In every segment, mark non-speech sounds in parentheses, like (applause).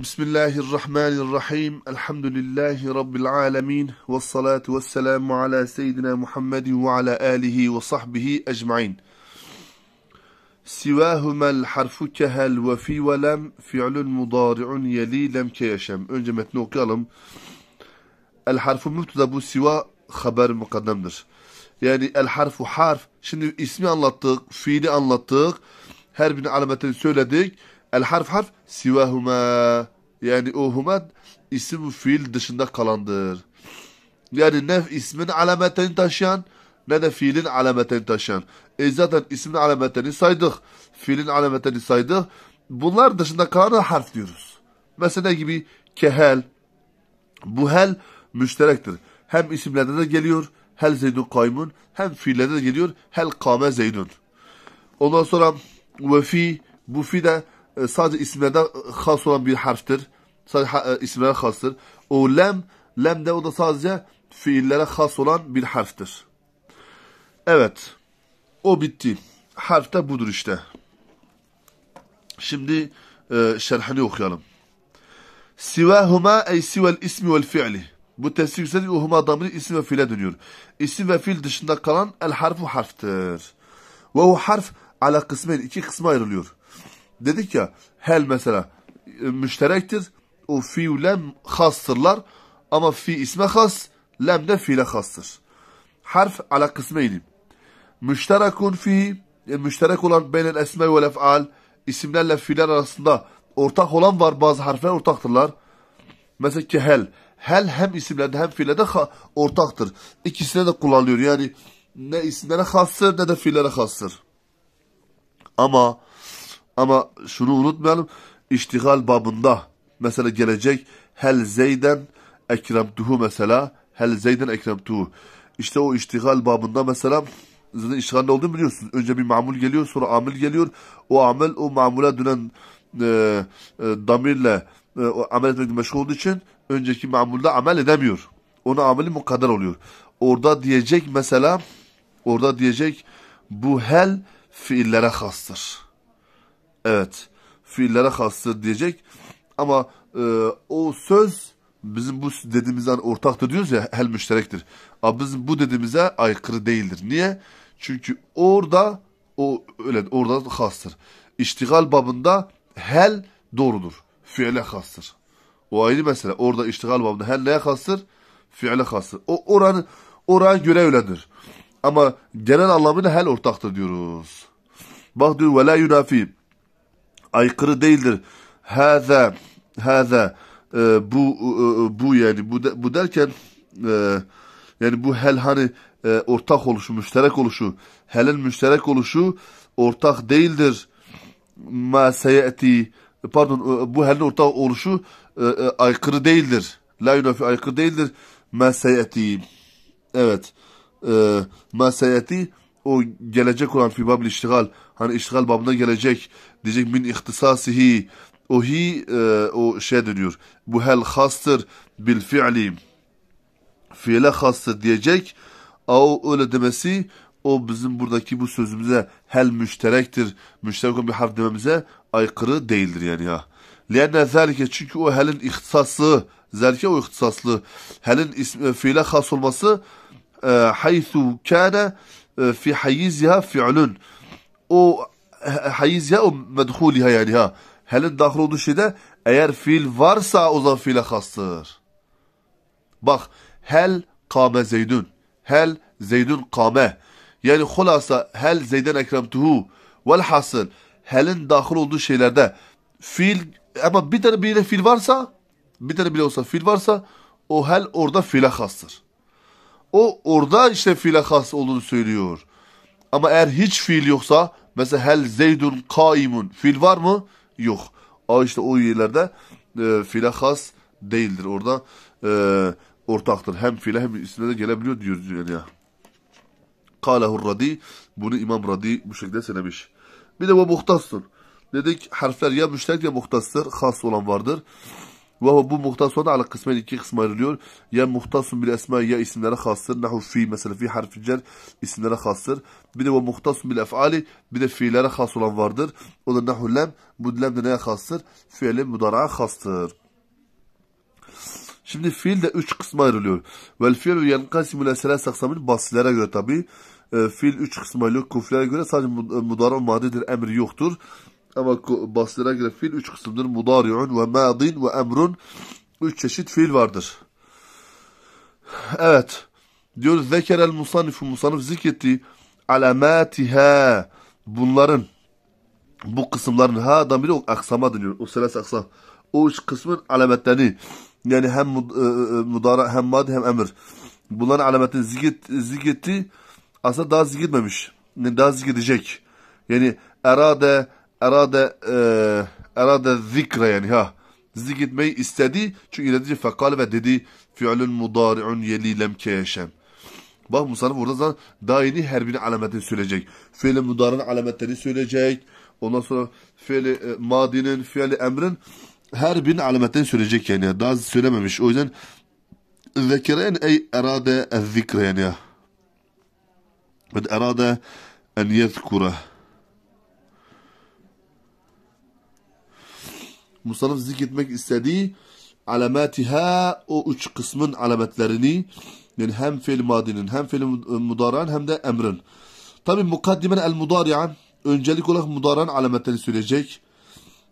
Bismillahirrahmanirrahim. Elhamdülillahi Rabbil alemin. Ve salatu ve selamu ala seyyidina Muhammedin ve ala alihi ve sahbihi ecmain. Sivâhumel harfu kehel ve fi ve lem fi'lun mudari'un yeli lem keyeşem. Önce metni okuyalım. El harfu müftüde bu siva haber mukaddemdir. Yani el harfu harf. Şimdi ismi anlattık, fiili anlattık. Her birinin alametini söyledik. El harf harf sivahuma. Yani o isim fiil dışında kalandır. Yani ne ismin alametini taşıyan ne de fiilin alametini taşıyan. E zaten ismin alametini saydık. Fiilin alametini saydık. Bunlar dışında kalan harf diyoruz. Mesela gibi kehel. Bu hel müşterektir. Hem isimlerde de geliyor. Hel zeydun kaymun. Hem fiillerde de geliyor. Hel kame zeydun. Ondan sonra ve fi. Bu fi de e, sadece isimlerden e, has olan bir harftir. Sadece ha, e, isimlere hastır. O lem, lem de o da sadece fiillere has olan bir harftir. Evet. O bitti. Harf de budur işte. Şimdi e, şerhini okuyalım. Sivahuma ey sivel ismi vel fi'li. Bu tefsir yükseldik. Uhuma damiri isim ve fiile dönüyor. İsim ve fiil dışında kalan el harfu harftir. Ve o harf ala kısmen iki kısma ayrılıyor. Dedik ya hel mesela e, müşterektir. O fi lem hastırlar. Ama fi isme has, lem de fiile hastır. Harf ala kısmeyni. Müşterekun fi, e, müşterek olan beynel esme ve lef'al, isimlerle fiiller arasında ortak olan var bazı harfler ortaktırlar. Mesela ki hel. Hel hem isimlerde hem fiillerde ortaktır. İkisine de kullanılıyor. Yani ne isimlere hastır ne de fiillere hastır. Ama ama şunu unutmayalım. İştihal babında mesela gelecek hel zeyden ekremtuhu mesela hel zeyden ekremtuhu. İşte o iştihal babında mesela zaten işgal ne olduğunu biliyorsunuz. Önce bir mamul geliyor sonra amil geliyor. O amel o mamula dönen e, e, damirle e, o amel etmekle meşgul olduğu için önceki mamulda amel edemiyor. Ona ameli mukadder oluyor. Orada diyecek mesela orada diyecek bu hel fiillere hastır. Evet fiillere hastır diyecek ama e, o söz bizim bu dediğimizden ortaktır diyoruz ya hel müşterektir. Ama bizim bu dediğimize aykırı değildir. Niye? Çünkü orada o öyle orada hastır. İştigal babında hel doğrudur. Fiile hastır. O ayrı mesele. Orada iştigal babında hel neye hastır? Fiile hastır. O oranın oraya göre öyledir. Ama genel anlamıyla hel ortaktır diyoruz. Bak diyor ve la yunafi aykırı değildir. Haza haza e, bu e, e, bu yani bu de, bu derken e, yani bu hel hani e, ortak oluşu, müşterek oluşu, helin müşterek oluşu ortak değildir. Ma seyeti pardon e, bu helin ortak oluşu e, e, aykırı değildir. La yunafi aykırı değildir. Ma seyeti evet. E, ma seyeti o gelecek olan fibabl iştigal Hani işgal babına gelecek. Diyecek min ihtisasihi. O hi e, o şey deniyor Bu hel hastır bil fi'li. Fiile hastır diyecek. o öyle demesi o bizim buradaki bu sözümüze hel müşterektir. Müşterek bir harf dememize aykırı değildir yani ya. لأن ذلك çünkü o helin ihtisaslı zelke o ihtisaslı helin ismi, e, fiile has olması e, haythu kana e, fi hayizha fi'lun o hayiz ya o ha yani ha. Helin dahil olduğu şeyde eğer fiil varsa o zaman fiile hastır. Bak hel kame zeydün. Hel zeydün kame. Yani hulasa hel zeyden ekremtuhu. Velhasıl helin dahil olduğu şeylerde fiil ama bir tane bile fiil varsa bir tane bile olsa fiil varsa o hel orada fiile hastır. O orada işte fiile has olduğunu söylüyor. Ama eğer hiç fiil yoksa mesela hel zeydun kaimun fiil var mı? Yok. Aa işte o yerlerde e, file has değildir. Orada e, ortaktır. Hem file hem ismine de gelebiliyor diyoruz yani ya. Kalehur Radi. Bunu İmam Radi bu şekilde söylemiş. Bir de bu muhtasır. Dedik harfler ya müşterek ya muhtasır. Has olan vardır. Ve bu muhtas olan ala kısmen iki kısma ayrılıyor. Ya muhtasun bil esma ya isimlere hastır. Nahu fi mesela fi harfi cer isimlere hastır. Bir de ve muhtasun bil efali bir de fiillere has olan vardır. O da nahu lem. Bu lem de neye hastır? Fiili mudara'a hastır. Şimdi fiil de üç kısma ayrılıyor. Vel fiilu yenkasimu ile selas aksamin basilere göre tabi. E, ee, fiil üç kısma ayrılıyor. Kuflere göre sadece mudara madidir emri yoktur. Ama Basri'ne göre fiil üç kısımdır. Mudari'un ve madin ve emrun. Üç çeşit fiil vardır. Evet. Diyor zekerel musanifu musanif zikretti alamatiha bunların bu kısımların ha da damiri o aksama dönüyor. O selas aksam. O üç kısmın alametlerini yani hem e, e, e, mudara hem mad hem emir. Bunların alametini zikret, zikretti aslında daha zikretmemiş. Yani daha zikredecek. Yani erade arada e, erade zikre yani ha zikretmeyi istedi. Çünkü iletici fekal ve dedi fiilun mudari'un yeli lemke yeşem. Bak musanif orada zaten daini her birinin alametini söyleyecek. Fiil-i mudarın alametlerini söyleyecek. Ondan sonra fiil e, madinin, fiil emrin her birinin alametlerini söyleyecek yani. Daha söylememiş. O yüzden zekiren ey erade zikre yani. Ve erade en yezkure. musallıf zikretmek istediği alamatiha o üç kısmın alametlerini yani hem fiil madinin hem fiil mudaran hem de emrin. Tabi mukaddimen el mudari'an öncelik olarak mudaran alametlerini söyleyecek.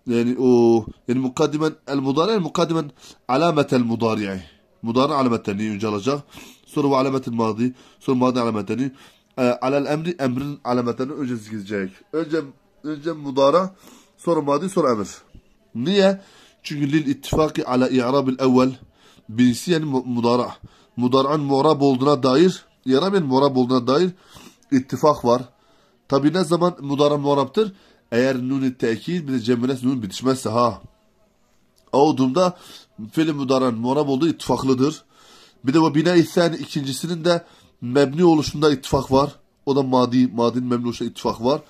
Yani o yani mukaddimen el mudari'an mukaddimen alamatel mudari'i. Mudaran alametlerini önce alacak. Sonra alamet alametel madi. Sonra madi alametlerini. E, alel emri emrin alametlerini önce zikredecek. Önce önce mudara sonra madi sonra emir. Niye? Çünkü lil ittifaki ala i'rabil evvel binsiyen mudara. Mudara'nın mu'rab olduğuna dair, i'rabin mu'rab olduğuna dair ittifak var. Tabi ne zaman mudara mu'rabtır? Eğer nun-i tekil bir cemile nun bitişmezse ha. O durumda fiil mudaran mu'rab olduğu ittifaklıdır. Bir de bu bina ihsani ikincisinin de mebni oluşunda ittifak var. O da madi, madin mebni oluşunda ittifak var.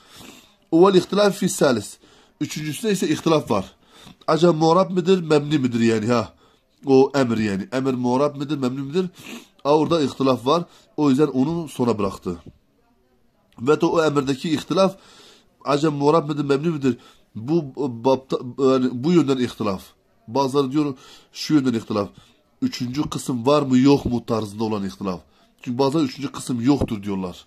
Uvel ihtilaf fi salis. Üçüncüsünde ise ihtilaf var acaba muarap midir, memni midir yani ha? O emir yani. Emir muarap midir, memni midir? Orada ihtilaf var. O yüzden onu sona bıraktı. Ve de o emirdeki ihtilaf acaba muarap midir, memni midir? Bu babta, yani bu yönden ihtilaf. Bazıları diyor şu yönden ihtilaf. Üçüncü kısım var mı yok mu tarzında olan ihtilaf. Çünkü bazıları üçüncü kısım yoktur diyorlar.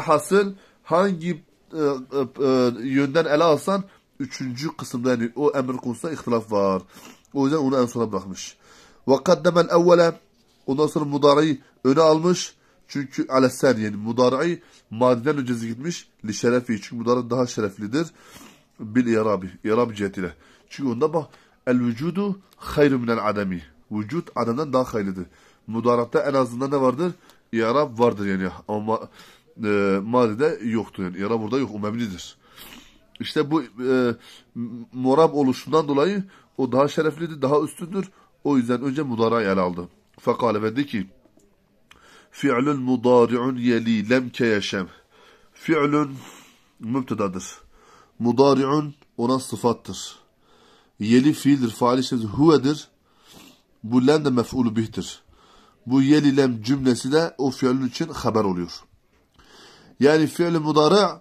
hasıl hangi e, e, e, yönden ele alsan üçüncü kısımda yani o emir konusunda ihtilaf var. O yüzden onu en sona bırakmış. وَقَدَّمَ الْاَوَّلَ Ondan sonra mudarayı öne almış. Çünkü alesen yani mudarayı madden öncesi gitmiş. Li şerefi. Çünkü mudarı daha şereflidir. Bil irabi. İrab cihetiyle. Çünkü onda bak el vücudu hayru minel ademi. Vücut adamdan daha hayırlıdır. Mudaratta en azından ne vardır? Yarab vardır yani. Ama e, madde yoktur yani. yarab burada yok. O memlidir. İşte bu e, morab oluşundan dolayı o daha şereflidir, daha üstündür. O yüzden önce mudara yer aldı. Fakale ve de ki fi'lun mudari'un yeli lemke yeşem. Fi'lun mübtedadır. Mudari'un ona sıfattır. Yeli fiildir, faali şey huvedir. Bu lem de mef'ulu bihtir. Bu yeli lem cümlesi de o fiilin için haber oluyor. Yani fiil mudari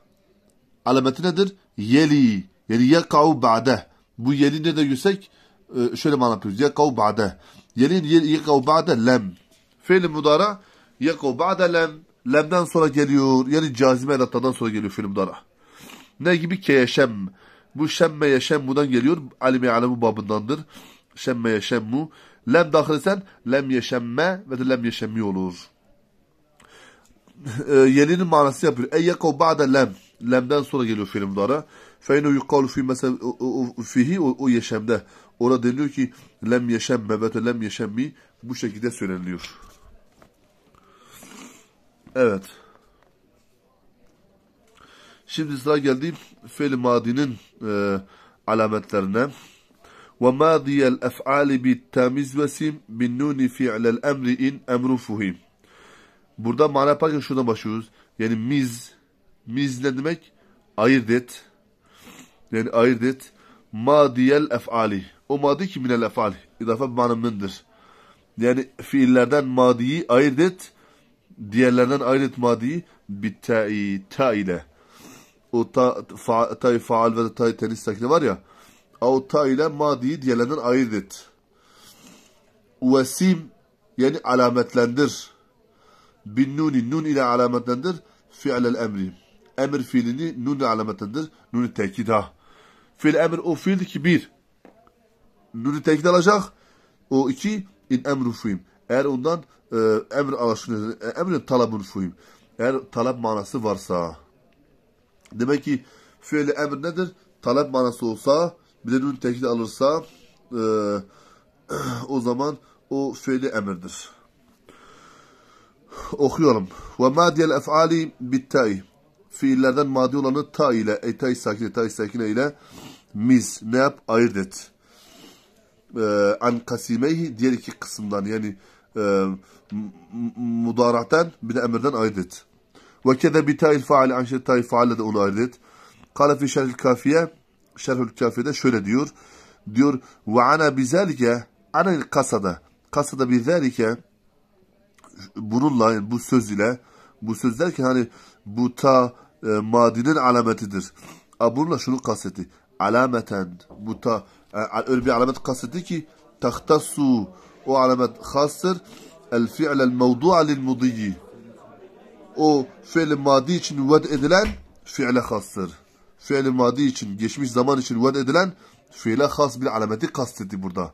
alameti nedir? Yeli. Yani yeka'u ba'deh. Bu yeli ne de yüksek? Ee, şöyle mana yapıyoruz. Yeka'u ba'deh. Yeli yeka'u ba'deh lem. Fiil mudara yeka'u ba'deh lem. Lemden sonra geliyor. Yani cazime edatlardan sonra geliyor fiil mudara. Ne gibi? Keyeşem. Bu şemme yeşem budan geliyor. Alime alemu babındandır. Şemme yeşemmu. Lem dahilsen lem yeşemme ve de lem yeşemmi olur. E, yelinin manası yapıyor. Eyyeko ba'de lem lemden sonra geliyor fiilin mudara. Feyne yukalu fi mesela fihi o, o yeşemde. Orada deniliyor ki lem yeşemme ve lem yeşem mi? bu şekilde söyleniliyor. Evet. Şimdi sıra geldi fiil madinin e, alametlerine. وماضي الأفعال بالتاميز وسيم بالنون فعل الأمر إن أمر فهيم. Burada mana yaparken şuradan başlıyoruz. Yani miz Mizne demek ayırt et. Yani ayırt et. Madiyel ef'ali. O madi ki minel ef'al. İdafe manımındır. Yani fiillerden madiyi ayırt et. Diğerlerden ayırt et madiyi bitta'i ta ile. O ta, fa, ta'yı faal ve ta'yı tenis sakini var ya. O ta ile madiyi diğerlerden ayırt et. Vesim yani alametlendir. Bin nuni nun ile alametlendir. Fi'lel emri emir fiilini nun alametidir. Nun-i tekid ha. Fil emir o fiildi ki bir. Nun-i tekid alacak. O iki. İn emru fuyum. Eğer ondan e, emir alışını, e, emrin talabın fuyum. Eğer talep manası varsa. Demek ki fiili emir nedir? Talep manası olsa bir de nun tekid alırsa e, (clears throat) o zaman o fiili emirdir. Okuyalım. Ve madiyel ef'ali bittay fiillerden madi olanı ta ile, etay sakin tay sakine ile mis, ne yap, ayırt et. E, an kasimeyi diğer iki kısımdan yani e, mudarahten bir de emirden ayırt et. Ve kede bitayil faali an şettayil faale de onu ayırt et. Kale fi şerhül kafiye, şerhül kafiyede şöyle diyor. Diyor ve ana bizalike anil kasada. Kasada bizalike bununla yani bu söz ile bu söz derken hani bu ta e, madinin alametidir. Aburla şunu kastetti. Alameten muta e, öyle bir alamet kastetti ki tahtassu o alamet hastır el fi'lel mevdu'a lil mudiyi o fiil madi için ved edilen fiile hastır. Fiil madi için, geçmiş zaman için ved edilen fiile has bir alameti kastetti burada.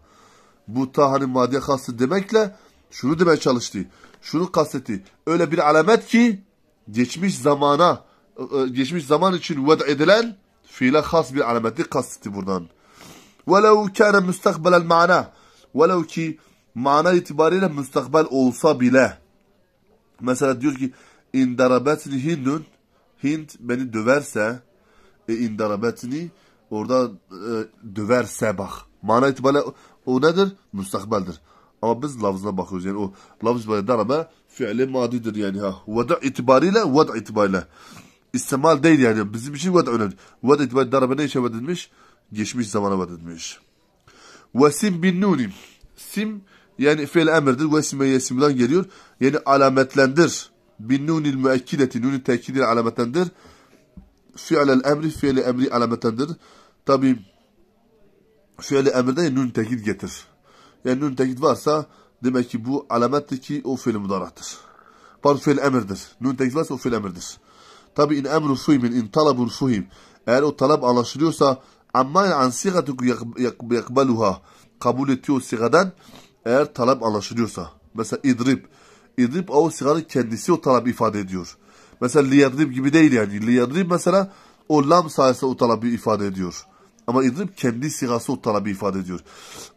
Bu ta hani madiye kastı demekle şunu demeye çalıştı. Şunu kastetti. Öyle bir alamet ki geçmiş zamana geçmiş zaman için ved edilen fiile has bir alameti kastetti buradan. وَلَوْ كَانَ مُسْتَقْبَلَ الْمَعْنَى Velev ki mana itibariyle müstakbel olsa bile. Mesela diyor ki indarabetni hindun Hint beni döverse e, indarabetni orada e, döverse bak. Mana itibariyle o, o nedir? Müstakbeldir. Ama biz lafzına bakıyoruz. Yani o lafz böyle darabe fiili madidir yani. Ha. Vada itibariyle, vada itibariyle istimal değil yani. Bizim için vat önemli. Vat etmen darbe ne işe vat etmiş? Geçmiş zamana vat etmiş. Ve sim bin nunim. Sim yani fiil emirdir. Ve simeye simden geliyor. Yani alametlendir. Bin nunil müekkideti. Nunil tekidil alametlendir. Fiilel emri fiili emri alametlendir. Tabi fiili emirde nun tekid getir. Yani nun tekid varsa demek ki bu alamettir ki o fiil mudarahtır. Pardon fiil emirdir. Nun tekid varsa o fiil emirdir. Tabi in emru suhimin in talabun suhim. Eğer o talep anlaşılıyorsa amma an sigatuku yakbaluha. Kabul ediyor sigadan eğer talep anlaşılıyorsa. Mesela idrib. İdrib o siganın kendisi o talep ifade ediyor. Mesela liyadrib gibi değil yani. Liyadrib mesela o lam sayesinde o talebi ifade ediyor. Ama idrib kendi sigası o talebi ifade ediyor.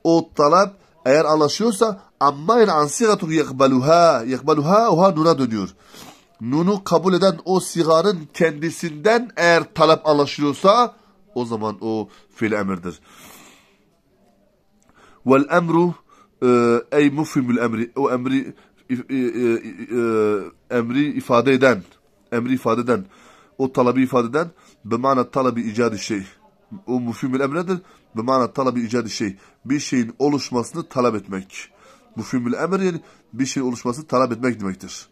O talep eğer anlaşıyorsa amma in an sigatuku yakbaluha. Yakbaluha oha nuna dönüyor nunu kabul eden o sigarın kendisinden eğer talep anlaşılıyorsa o zaman o fiil emirdir. Vel emru e, ey mufhimül emri o emri e, emri ifade eden emri ifade eden o talebi ifade eden bemana talebi icadı şey o mufhimül emredir bemana talebi icadı şey bir şeyin oluşmasını talep etmek mufhimül emri yani bir şeyin oluşmasını talep etmek demektir.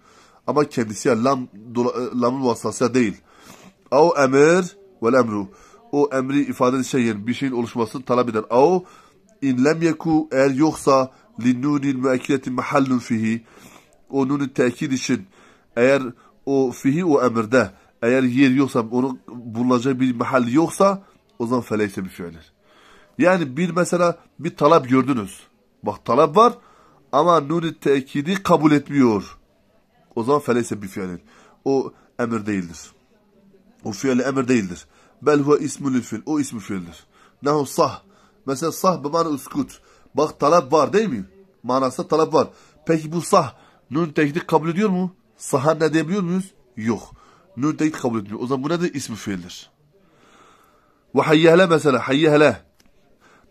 Ama kendisi lam, e, lamın vasıtasıyla değil. Av emir vel emru. O emri ifade eden şeyin, bir şeyin oluşmasını talep eden. Av in lem yeku eğer yoksa linnunil müekkideti mehallun fihi. O nunu tekid için eğer o fihi o emirde eğer yer yoksa onun bulunacak bir mahal yoksa o zaman feleyse bir fiildir. Yani bir mesela bir talep gördünüz. Bak talep var ama nuni tekidi kabul etmiyor. O zaman feleyse bir fiilin. O emir değildir. O fiil emir değildir. Bel huve ismül fiil. O ismi fiildir. Nehu sah. Mesela sah be bana uskut. Bak talep var değil mi? Manasında talep var. Peki bu sah nun teknik kabul ediyor mu? Saha ne diyebiliyor muyuz? Yok. Nun teknik kabul etmiyor. O zaman bu ne de ismi fiildir. Ve hayyehle mesela. Hayyehle.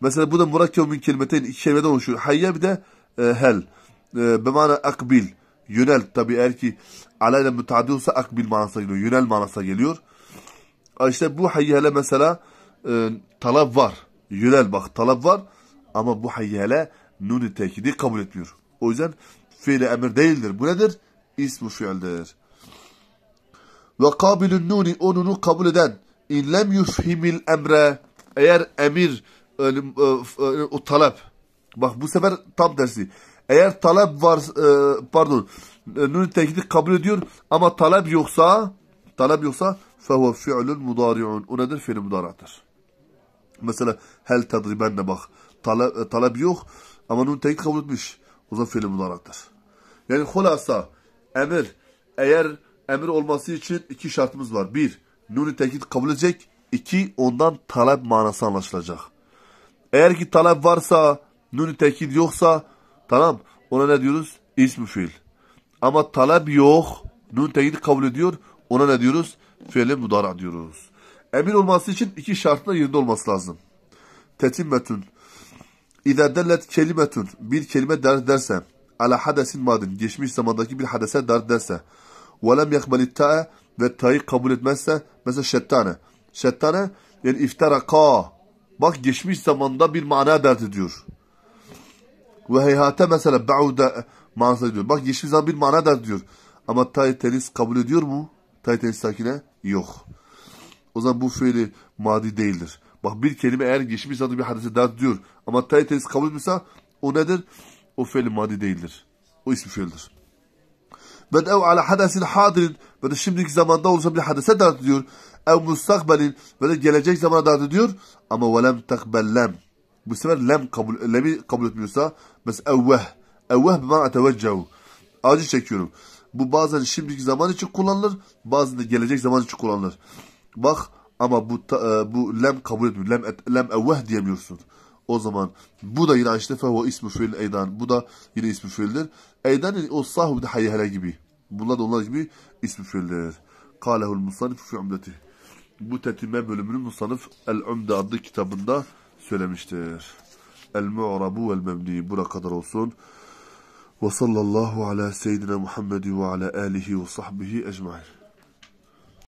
Mesela bu da murakkev min kelimeteyn. iki kelimeden oluşuyor. Hayye bir de e, hel. E, bemana akbil. Yönel tabi eğer ki alayla müteaddi olsa akbil manasına geliyor. Yönel manasına geliyor. İşte bu hayyele mesela e, talab var. Yönel bak talab var. Ama bu hayyele nuni tekidi kabul etmiyor. O yüzden fiili emir değildir. Bu nedir? İsmu fiildir. Ve kabilün nuni onunu kabul eden inlem yufhimil emre eğer emir e, e, e, o talep bak bu sefer tam tersi eğer talep var e, pardon e, nünün tekidi kabul ediyor ama talep yoksa talep yoksa fehuve fi'lun mudari'un. O nedir? Fiil mudaradır. Mesela hel tadribenle bak. Talep, e, talep yok ama nünün tekidi kabul etmiş. O zaman fiil mudaradır. Yani hulasa emir eğer emir olması için iki şartımız var. Bir, nünü tekit kabul edecek. İki, ondan talep manası anlaşılacak. Eğer ki talep varsa, nünü tekit yoksa Tamam. Ona ne diyoruz? İsmi fiil. Ama talep yok. Nun teyidi kabul ediyor. Ona ne diyoruz? Fiili mudara diyoruz. Emin olması için iki şartla yerinde olması lazım. Tetimmetün. İza dellet kelimetün. Bir kelime der derse. Ala hadesin madin. Geçmiş zamandaki bir hadese der derse. Ve lem yekbelit ta'e. Ve ta'yı kabul etmezse. Mesela şettane. Şettane yani iftara ka, Bak geçmiş zamanda bir mana derdi diyor. Ve heyhate mesela ba'ude manasına diyor. Bak yeşil zaman bir manadır diyor. Ama taytenis kabul ediyor mu? Taytenis sakine yok. O zaman bu fiili madi değildir. Bak bir kelime eğer geçmiş zaman bir hadise daha diyor. Ama taytenis kabul etmişse o nedir? O fiili madi değildir. O ismi fiildir. Bedev ala hadesin hadirin ve de şimdiki zamanda olursa bir hadise daha diyor. Ev mustakbelin ve de gelecek zamana daha diyor. Ama velem takbellem bu sefer lem kabul, lemi kabul etmiyorsa mesela evveh. Evveh bana teveccehu. Acı çekiyorum. Bu bazen şimdiki zaman için kullanılır. Bazen de gelecek zaman için kullanılır. Bak ama bu ta, e, bu lem kabul etmiyor. Lem, et, lem evveh diyemiyorsun. O zaman bu da yine işte fehu ismi fiil eydan. Bu da yine ismi fiildir. Eydan o sahibi de hayyele gibi. Bunlar da onlar gibi ismi fiildir. Kalehul musannif fi umdeti. Bu tetime bölümünün musannif El Umde adlı kitabında söylemiştir. El-Mu'rabu vel-Memni buna kadar olsun. Ve sallallahu ala seyyidina Muhammed ve ala alihi ve sahbihi ecmain.